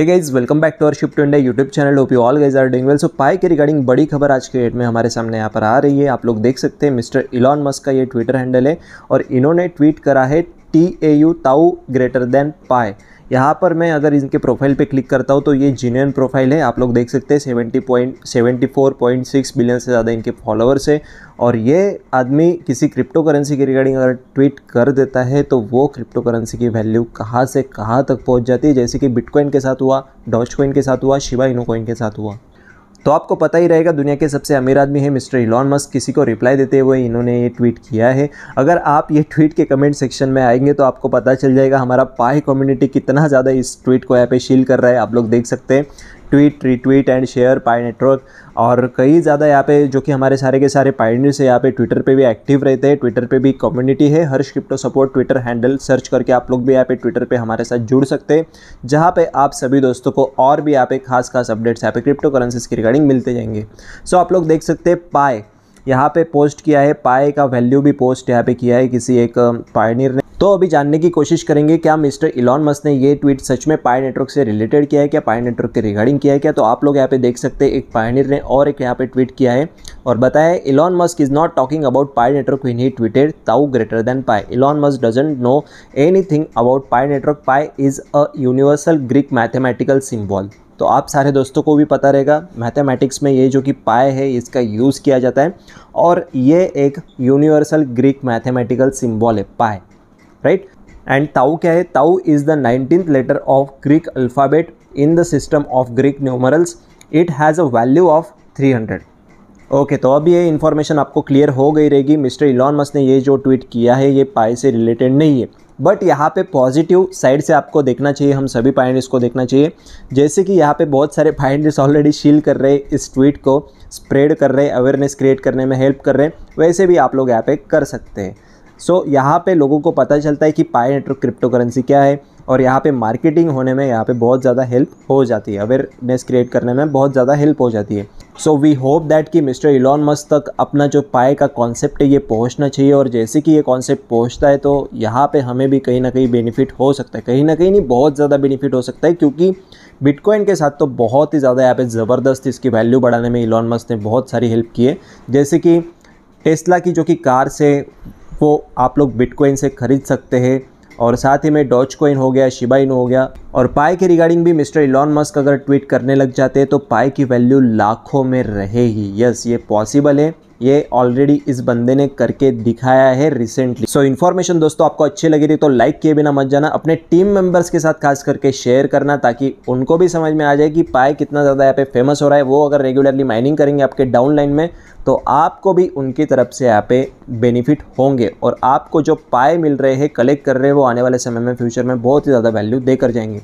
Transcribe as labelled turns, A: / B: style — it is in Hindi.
A: hey guys welcome back to our shift India YouTube channel ओपी all guys are doing well so Pi के रिगार्डिंग बड़ी खबर आज के डेट में हमारे सामने यहाँ पर आ रही है आप लोग देख सकते हैं मिस्टर इलॉन मस्क का ये ट्विटर हैंडल है और इन्होंने ट्वीट करा है T A U tau greater than Pi यहाँ पर मैं अगर इनके प्रोफाइल पे क्लिक करता हूँ तो ये जीनियन प्रोफाइल है आप लोग देख सकते हैं seventy point seventy four point six billion से ज़्यादा इनके फॉलोअर्स है और ये आदमी किसी क्रिप्टो करेंसी के रिगार्डिंग अगर ट्वीट कर देता है तो वो क्रिप्टो करेंसी की वैल्यू कहाँ से कहाँ तक पहुँच जाती है जैसे कि बिटकॉइन के साथ हुआ डॉच कॉइन के साथ हुआ शिवा इनोकॉइन के साथ हुआ तो आपको पता ही रहेगा दुनिया के सबसे अमीर आदमी है मिस्टर इलॉन मस्क किसी को रिप्लाई देते हुए इन्होंने ये ट्वीट किया है अगर आप ये ट्वीट के कमेंट सेक्शन में आएंगे तो आपको पता चल जाएगा हमारा पाई कम्युनिटी कितना ज़्यादा इस ट्वीट को यहाँ पे शील कर रहा है आप लोग देख सकते हैं tweet retweet and share Pi network और कई ज़्यादा यहाँ पे जो कि हमारे सारे के सारे पायनियर्स है यहाँ पे ट्विटर पे भी एक्टिव रहते हैं ट्विटर पे भी कम्युनिटी है Harsh crypto support Twitter handle search करके आप लोग भी यहाँ पे ट्विटर पे हमारे साथ जुड़ सकते हैं जहाँ पे आप सभी दोस्तों को और भी यहाँ पे खास खास अपडेट्स यहाँ पे क्रिप्टो करेंसीज की रिगार्डिंग मिलते जाएंगे सो आप लोग देख सकते हैं पाए यहाँ पे पोस्ट किया है पाए का वैल्यू भी पोस्ट यहाँ पे किया है किसी एक पायनियर ने तो अभी जानने की कोशिश करेंगे क्या मिस्टर इलॉन मस्क ने ये ट्वीट सच में पाए नेटवर्क से रिलेटेड किया है क्या पाए नेटवर्क के रिगार्डिंग किया है क्या तो आप लोग यहाँ पे देख सकते हैं एक पायनियर ने और एक यहाँ पे ट्वीट किया है और बताया Elon Musk is not talking about Pi network when he tweeted tau greater than Pi Elon Musk doesn't know any about Pi network Pi is a universal Greek mathematical symbol तो आप सारे दोस्तों को भी पता रहेगा मैथमेटिक्स में ये जो कि पाए है इसका यूज़ किया जाता है और ये एक यूनिवर्सल ग्रीक मैथमेटिकल सिम्बॉल है पाए राइट एंड ताऊ क्या है tau is the nineteen letter of Greek alphabet in the system of Greek numerals it has a value of 300 okay तो अब ये इन्फॉर्मेशन आपको क्लियर हो गई रहेगी मिस्टर इलॉन मस ने ये जो ट्वीट किया है ये पाए से रिलेटेड नहीं है बट यहाँ पे पॉजिटिव साइड से आपको देखना चाहिए हम सभी पाइंडर्स को देखना चाहिए जैसे कि यहाँ पे बहुत सारे पाइंडर्स ऑलरेडी शील कर रहे हैं इस ट्वीट को स्प्रेड कर रहे हैं अवेयरनेस क्रिएट करने में हेल्प कर रहे हैं वैसे भी आप लोग यहाँ पे कर सकते हैं सो so, यहाँ पे लोगों को पता चलता है कि पाई नेटवर्क क्रिप्टो करेंसी क्या है और यहाँ पे मार्केटिंग होने में यहाँ पे बहुत ज़्यादा हेल्प हो जाती है अवेयरनेस क्रिएट करने में बहुत ज़्यादा हेल्प हो जाती है सो वी होप दैट कि मिस्टर इलॉन मस्क तक अपना जो पाए का कॉन्सेप्ट है ये पहुँचना चाहिए और जैसे कि ये कॉन्सेप्ट पहुँचता है तो यहाँ पे हमें भी कहीं ना कहीं बेनिफिट हो सकता है कहीं ना कहीं नहीं बहुत ज़्यादा बेनिफिट हो सकता है क्योंकि बिटकॉइन के साथ तो बहुत ही ज़्यादा यहाँ पे ज़बरदस्त इसकी वैल्यू बढ़ाने में इलॉन मस्क ने बहुत सारी हेल्प की है जैसे कि टेस्ला की जो कि कार से वो आप लोग बिटकॉइन से ख़रीद सकते हैं और साथ ही में डॉच कोइन हो गया शिबा इन हो गया और पाए के रिगार्डिंग भी मिस्टर इलॉन मस्क अगर ट्वीट करने लग जाते हैं तो पाए की वैल्यू लाखों में रहेगी यस ये पॉसिबल है ये ऑलरेडी इस बंदे ने करके दिखाया है रिसेंटली सो इन्फॉर्मेशन दोस्तों आपको अच्छी लगी थी तो लाइक किए बिना मत जाना अपने टीम मेंबर्स के साथ खास करके शेयर करना ताकि उनको भी समझ में आ जाए कि पाए कितना ज़्यादा यहाँ पे फेमस हो रहा है वो अगर रेगुलरली माइनिंग करेंगे आपके डाउनलाइन में तो आपको भी उनकी तरफ से यहाँ पे बेनिफिट होंगे और आपको जो पाए मिल रहे हैं कलेक्ट कर रहे हैं वो आने वाले समय में फ्यूचर में बहुत ही ज़्यादा वैल्यू देकर जाएंगे